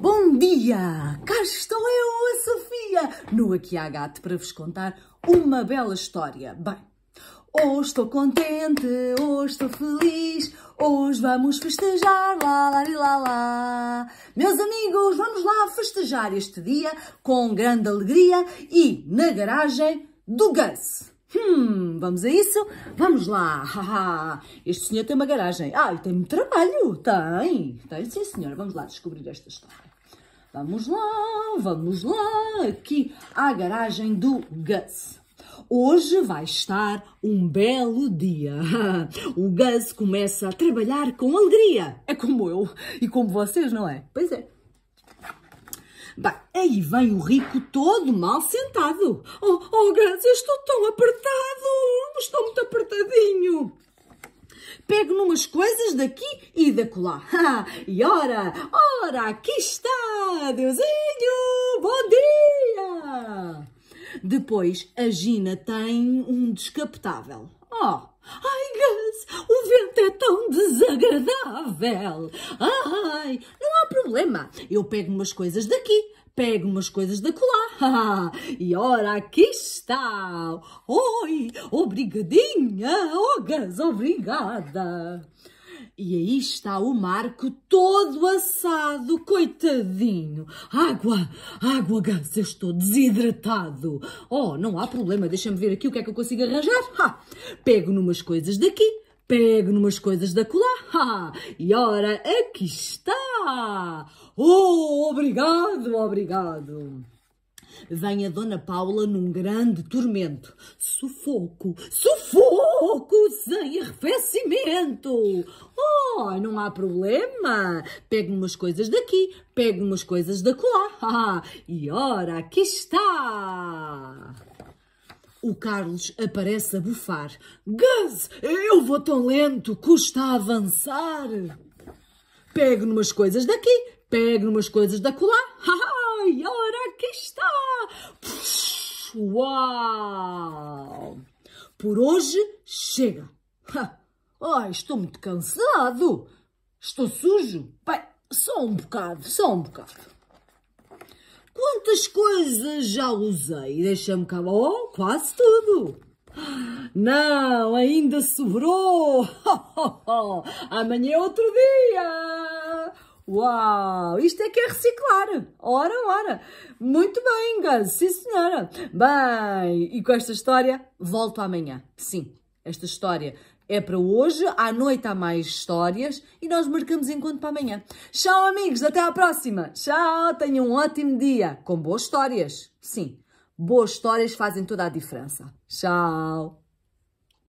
Bom dia! Cá estou eu, a Sofia, no Aqui há Gato para vos contar uma bela história. Bem, hoje estou contente, hoje estou feliz, hoje vamos festejar, lá, lá, lá, lá. Meus amigos, vamos lá festejar este dia com grande alegria e na garagem do Gus. Hum, vamos a isso? Vamos lá! Este senhor tem uma garagem. Ah, e tem muito trabalho! Tem! Tem, sim, senhora. Vamos lá descobrir esta história. Vamos lá, vamos lá, aqui à garagem do Gus. Hoje vai estar um belo dia. O Gus começa a trabalhar com alegria. É como eu e como vocês, não é? Pois é. Bem, aí vem o rico todo mal sentado. Oh, oh Grandes, estou tão apertado, estou muito apertadinho. Pego numas coisas daqui e da colar. e ora, ora, aqui está, Deusinho, bom dia. Depois, a Gina tem um descapotável. Oh, Ai, Gus, o vento é tão desagradável. Ai, não há problema. Eu pego umas coisas daqui Pego umas coisas da colar e ora aqui está. Oi, obrigadinha, ogas, obrigada. E aí está o Marco todo assado, coitadinho. Água, água, gás, eu estou desidratado. Oh, não há problema, deixa-me ver aqui o que é que eu consigo arranjar. Ha! Pego numas coisas daqui, pego numas coisas da colar e ora, aqui está! Oh, obrigado, obrigado! Vem a Dona Paula num grande tormento. Sufoco, sufoco, sem arrefecimento. Oh, não há problema. Pego umas coisas daqui, pego umas coisas da colar. E ora, aqui está. O Carlos aparece a bufar. Gus, eu vou tão lento, custa a avançar. Pego numas coisas daqui, pego numas coisas da colar. Ai, ora aqui está. Puxa, uau! Por hoje chega. Ai, estou muito cansado. Estou sujo. Bem, só um bocado, só um bocado. Quantas coisas já usei? Deixa-me cá. Oh, quase tudo. Não, ainda sobrou. Amanhã é outro dia. Uau, isto é que é reciclar. Ora, ora. Muito bem, Gus. Sim, senhora. Bem, e com esta história, volto amanhã. Sim, esta história é para hoje, à noite há mais histórias e nós marcamos enquanto para amanhã. Tchau, amigos, até à próxima. Tchau, tenham um ótimo dia com boas histórias. Sim, boas histórias fazem toda a diferença. Tchau.